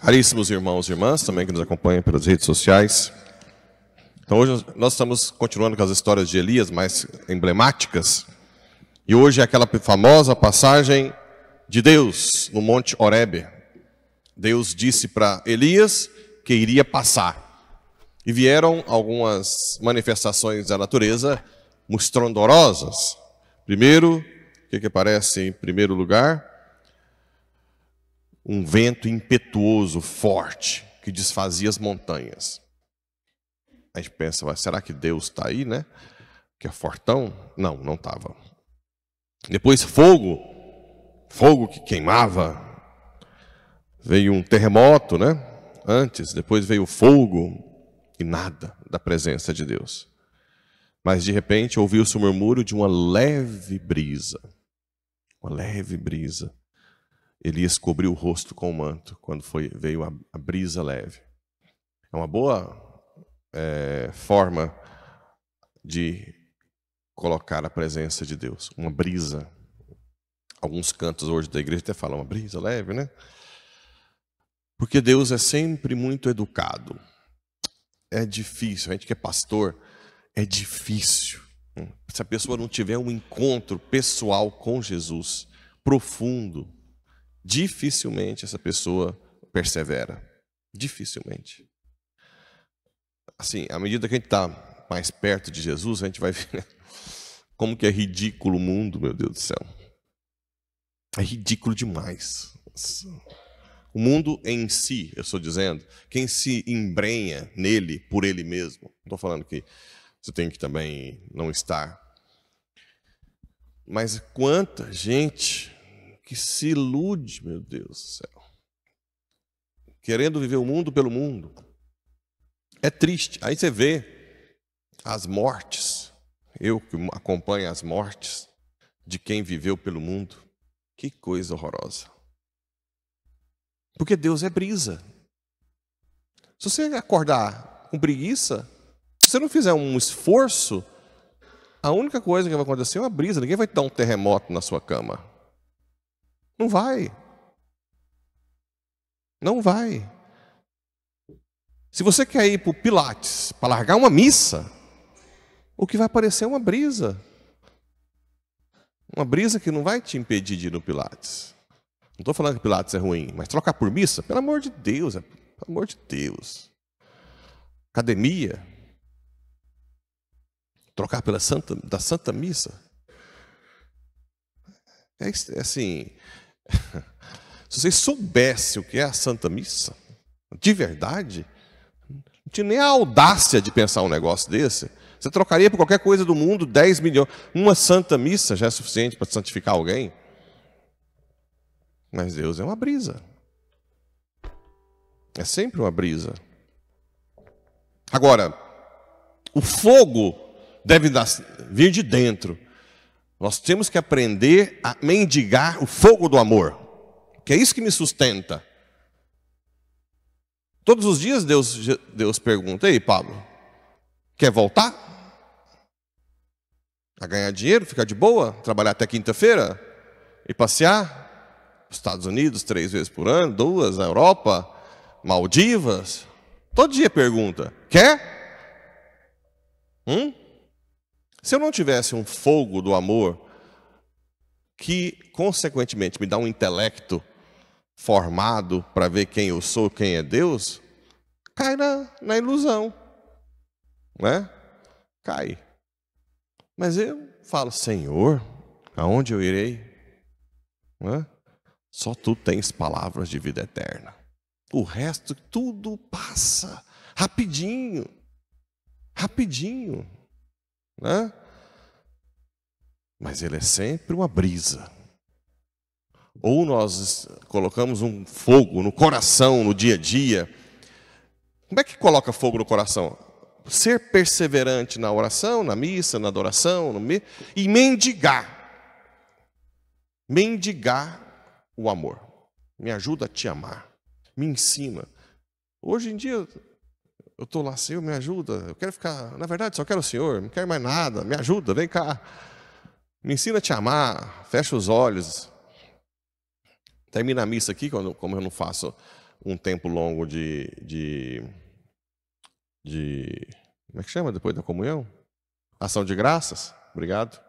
Caríssimos irmãos e irmãs, também que nos acompanham pelas redes sociais. Então hoje nós estamos continuando com as histórias de Elias mais emblemáticas. E hoje é aquela famosa passagem de Deus no Monte Horeb. Deus disse para Elias que iria passar. E vieram algumas manifestações da natureza estrondorosas. Primeiro, o que, que aparece em primeiro lugar? um vento impetuoso, forte, que desfazia as montanhas. A gente pensa, mas será que Deus está aí, né? Que é fortão? Não, não estava. Depois fogo, fogo que queimava. Veio um terremoto, né? Antes, depois veio fogo e nada da presença de Deus. Mas de repente ouviu-se o murmúrio de uma leve brisa. Uma leve brisa. Elias cobriu o rosto com o manto quando foi, veio a, a brisa leve. É uma boa é, forma de colocar a presença de Deus, uma brisa. Alguns cantos hoje da igreja até falam uma brisa leve, né? Porque Deus é sempre muito educado. É difícil, a gente que é pastor, é difícil. Se a pessoa não tiver um encontro pessoal com Jesus profundo, dificilmente essa pessoa persevera. Dificilmente. Assim, à medida que a gente está mais perto de Jesus, a gente vai ver né? como que é ridículo o mundo, meu Deus do céu. É ridículo demais. O mundo em si, eu estou dizendo, quem se embrenha nele por ele mesmo. Não estou falando que você tem que também não estar. Mas quanta gente que se ilude, meu Deus do céu, querendo viver o mundo pelo mundo. É triste. Aí você vê as mortes, eu que acompanho as mortes de quem viveu pelo mundo. Que coisa horrorosa. Porque Deus é brisa. Se você acordar com preguiça, se você não fizer um esforço, a única coisa que vai acontecer é uma brisa. Ninguém vai dar um terremoto na sua cama. Não vai. Não vai. Se você quer ir para o Pilates para largar uma missa, o que vai aparecer é uma brisa. Uma brisa que não vai te impedir de ir no Pilates. Não estou falando que Pilates é ruim, mas trocar por missa, pelo amor de Deus, é, pelo amor de Deus. Academia, trocar pela santa, da Santa Missa. É, é assim, se você soubesse o que é a Santa Missa, de verdade, não tinha nem a audácia de pensar um negócio desse. Você trocaria por qualquer coisa do mundo 10 milhões. Uma Santa Missa já é suficiente para santificar alguém. Mas Deus é uma brisa. É sempre uma brisa. Agora, o fogo deve vir de dentro. Nós temos que aprender a mendigar o fogo do amor, que é isso que me sustenta. Todos os dias Deus, Deus pergunta: Ei, Pablo, quer voltar? A ganhar dinheiro, ficar de boa, trabalhar até quinta-feira e passear? Estados Unidos três vezes por ano, duas na Europa, Maldivas. Todo dia pergunta: Quer? Hum? Se eu não tivesse um fogo do amor, que consequentemente me dá um intelecto formado para ver quem eu sou, quem é Deus, cai na, na ilusão, né? Cai. Mas eu falo, Senhor, aonde eu irei? Né? Só tu tens palavras de vida eterna. O resto, tudo passa rapidinho. Rapidinho né? Mas ele é sempre uma brisa. Ou nós colocamos um fogo no coração no dia a dia. Como é que coloca fogo no coração? Ser perseverante na oração, na missa, na adoração, no me... e mendigar. Mendigar o amor. Me ajuda a te amar. Me ensina. Hoje em dia, eu estou lá, Senhor, me ajuda. Eu quero ficar, na verdade, só quero o Senhor, não quero mais nada. Me ajuda, vem cá. Me ensina a te amar. Fecha os olhos. Termina a missa aqui, quando, como eu não faço um tempo longo de, de, de. Como é que chama depois da comunhão? Ação de graças. Obrigado.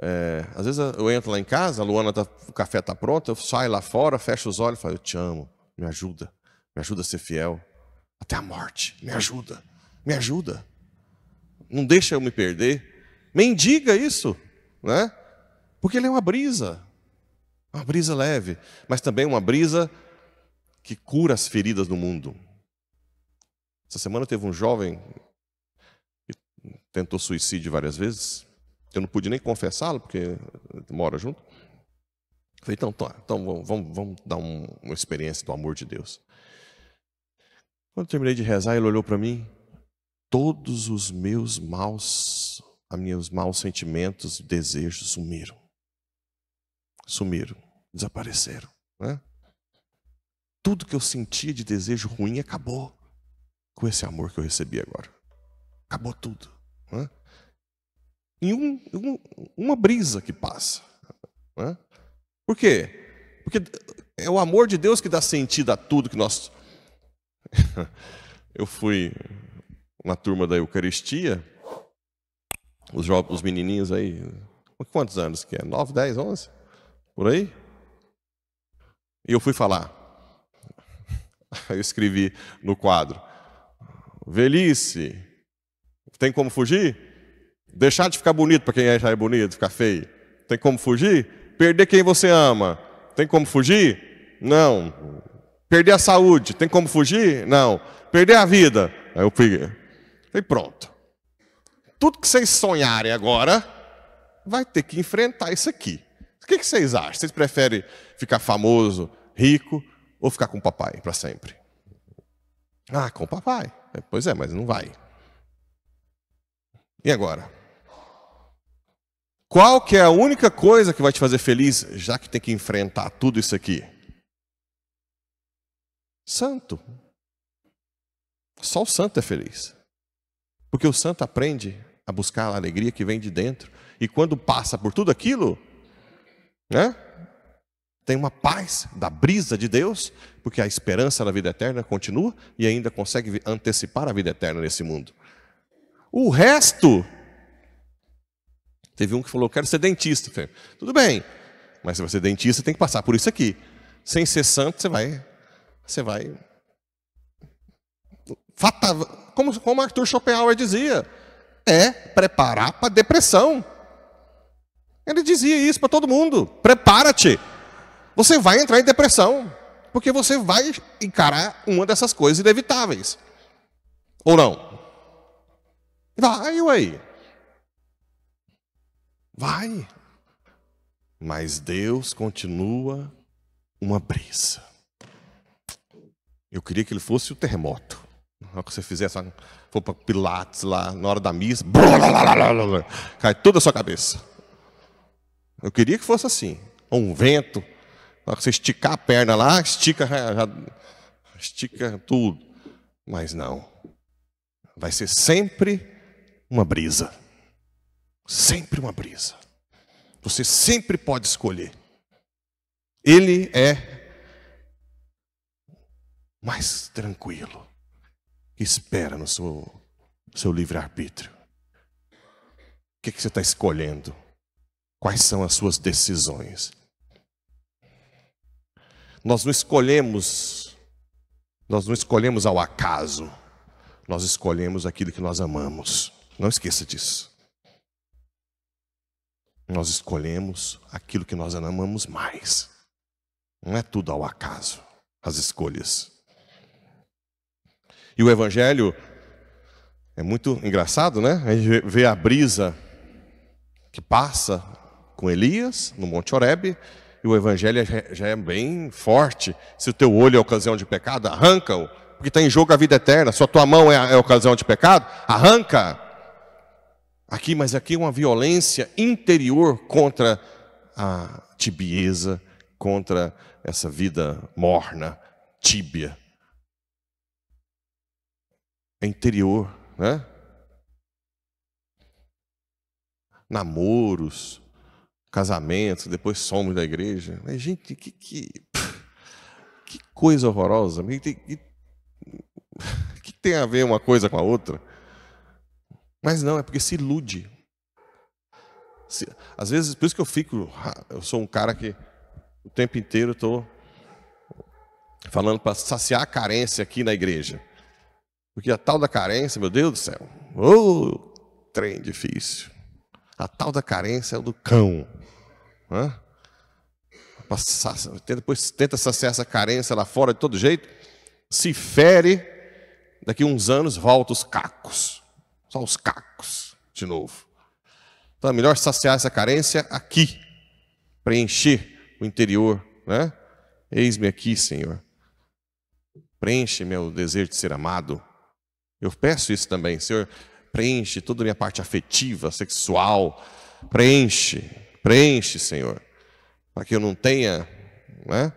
É, às vezes eu entro lá em casa, a Luana, tá, o café está pronto, eu saio lá fora, fecho os olhos e falo: Eu te amo, me ajuda, me ajuda a ser fiel, até a morte. Me ajuda, me ajuda. Não deixa eu me perder. Mendiga isso, né? Porque ele é uma brisa, uma brisa leve, mas também uma brisa que cura as feridas do mundo. Essa semana teve um jovem que tentou suicídio várias vezes. Eu não pude nem confessá-lo, porque mora junto. falei, então, tá, então vamos, vamos, vamos dar um, uma experiência do amor de Deus. Quando terminei de rezar, ele olhou para mim. Todos os meus maus, os meus maus sentimentos e desejos sumiram. Sumiram, desapareceram. Né? Tudo que eu sentia de desejo ruim acabou com esse amor que eu recebi agora. Acabou tudo. Né? Em um, um, uma brisa que passa. Né? Por quê? Porque é o amor de Deus que dá sentido a tudo que nós eu fui na turma da Eucaristia, os, os menininhos aí, quantos anos que é? 9, 10, 11? Por aí? E eu fui falar. Eu escrevi no quadro: Velhice, tem como fugir? Deixar de ficar bonito para quem já é bonito, ficar feio. Tem como fugir? Perder quem você ama. Tem como fugir? Não. Perder a saúde, tem como fugir? Não. Perder a vida? Aí eu peguei. E pronto. Tudo que vocês sonharem agora, vai ter que enfrentar isso aqui. O que vocês acham? Vocês preferem ficar famoso, rico, ou ficar com o papai para sempre? Ah, com o papai. Pois é, mas não vai. E agora? Qual que é a única coisa que vai te fazer feliz, já que tem que enfrentar tudo isso aqui? Santo. Só o santo é feliz. Porque o santo aprende a buscar a alegria que vem de dentro. E quando passa por tudo aquilo, né? Tem uma paz da brisa de Deus, porque a esperança da vida eterna continua e ainda consegue antecipar a vida eterna nesse mundo. O resto. Teve um que falou: quero ser dentista. Tudo bem, mas se você é dentista, tem que passar por isso aqui. Sem ser santo, você vai você vai. Fata... Como, como Arthur Schopenhauer dizia, é preparar para depressão. Ele dizia isso para todo mundo: prepara-te. Você vai entrar em depressão, porque você vai encarar uma dessas coisas inevitáveis. Ou não? Vai, ué. Vai. Mas Deus continua uma brisa. Eu queria que ele fosse o terremoto. Na hora que você fizesse, for para Pilates lá, na hora da missa, cai toda a sua cabeça. Eu queria que fosse assim. Um vento, na hora que você esticar a perna lá, estica, já, estica tudo. Mas não. Vai ser sempre uma brisa. Sempre uma brisa. Você sempre pode escolher. Ele é mais tranquilo, que espera no seu, seu livre-arbítrio. O que, é que você está escolhendo? Quais são as suas decisões? Nós não escolhemos, nós não escolhemos ao acaso, nós escolhemos aquilo que nós amamos. Não esqueça disso. Nós escolhemos aquilo que nós amamos mais. Não é tudo ao acaso, as escolhas. E o Evangelho é muito engraçado, né? A gente vê a brisa que passa com Elias no Monte Oreb e o Evangelho já é bem forte. Se o teu olho é ocasião de pecado, arranca-o, porque está em jogo a vida eterna. Se a tua mão é, é ocasião de pecado, arranca. Aqui, mas aqui é uma violência interior contra a tibieza, contra essa vida morna, tíbia é interior, né? Namoros, casamentos, depois somos da igreja. Mas, gente, que, que, que coisa horrorosa. O que, que, que tem a ver uma coisa com a outra? Mas não, é porque se ilude. Se, às vezes, por isso que eu fico. Ah, eu sou um cara que o tempo inteiro estou falando para saciar a carência aqui na igreja. Porque a tal da carência, meu Deus do céu, ô oh, trem difícil. A tal da carência é o do cão. depois tenta saciar essa carência lá fora de todo jeito, se fere, daqui uns anos volta os cacos. Só os cacos, de novo. Então é melhor saciar essa carência aqui, preencher o interior, né? Eis-me aqui, Senhor. Preenche meu é desejo de ser amado. Eu peço isso também, Senhor, preenche toda a minha parte afetiva, sexual, preenche, preenche, Senhor, para que eu não tenha, né?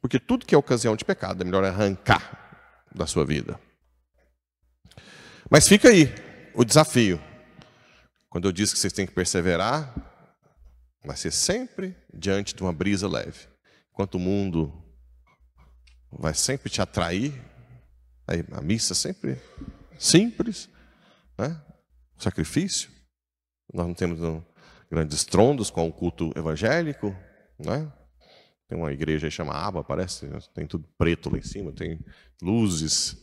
Porque tudo que é ocasião de pecado é melhor arrancar da sua vida. Mas fica aí o desafio. Quando eu disse que vocês têm que perseverar, vai ser sempre diante de uma brisa leve. Enquanto o mundo vai sempre te atrair a missa sempre simples, né? sacrifício. Nós não temos grandes estrondos com o culto evangélico, né? Tem uma igreja aí chamada Aba, parece, né? tem tudo preto lá em cima, tem luzes.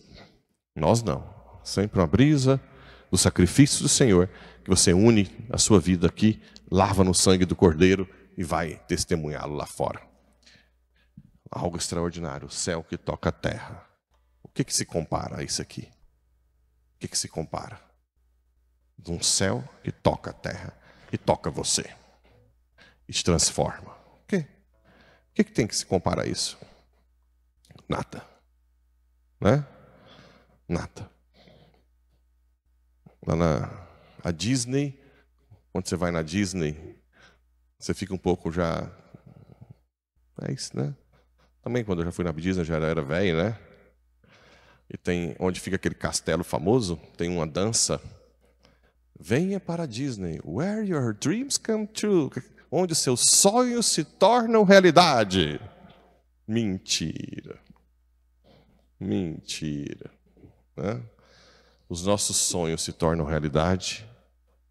Nós não. Sempre uma brisa do sacrifício do Senhor, que você une a sua vida aqui, lava no sangue do Cordeiro e vai testemunhá-lo lá fora. Algo extraordinário, o céu que toca a terra que, que se compara a isso aqui? O que, que se compara? De um céu que toca a terra e toca você e te transforma. O que? O que, que tem que se comparar a isso? Nada. Né? Nada. Lá na a Disney, quando você vai na Disney, você fica um pouco já. É isso, né? Também quando eu já fui na Disney, já era velho, né? E tem onde fica aquele castelo famoso, tem uma dança. Venha para a Disney, where your dreams come true, onde seus sonhos se tornam realidade. Mentira. Mentira. Né? Os nossos sonhos se tornam realidade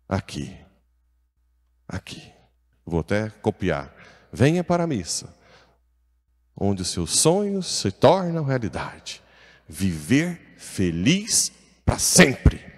aqui. Aqui. Vou até copiar. Venha para a missa, onde os seus sonhos se tornam realidade viver feliz para sempre.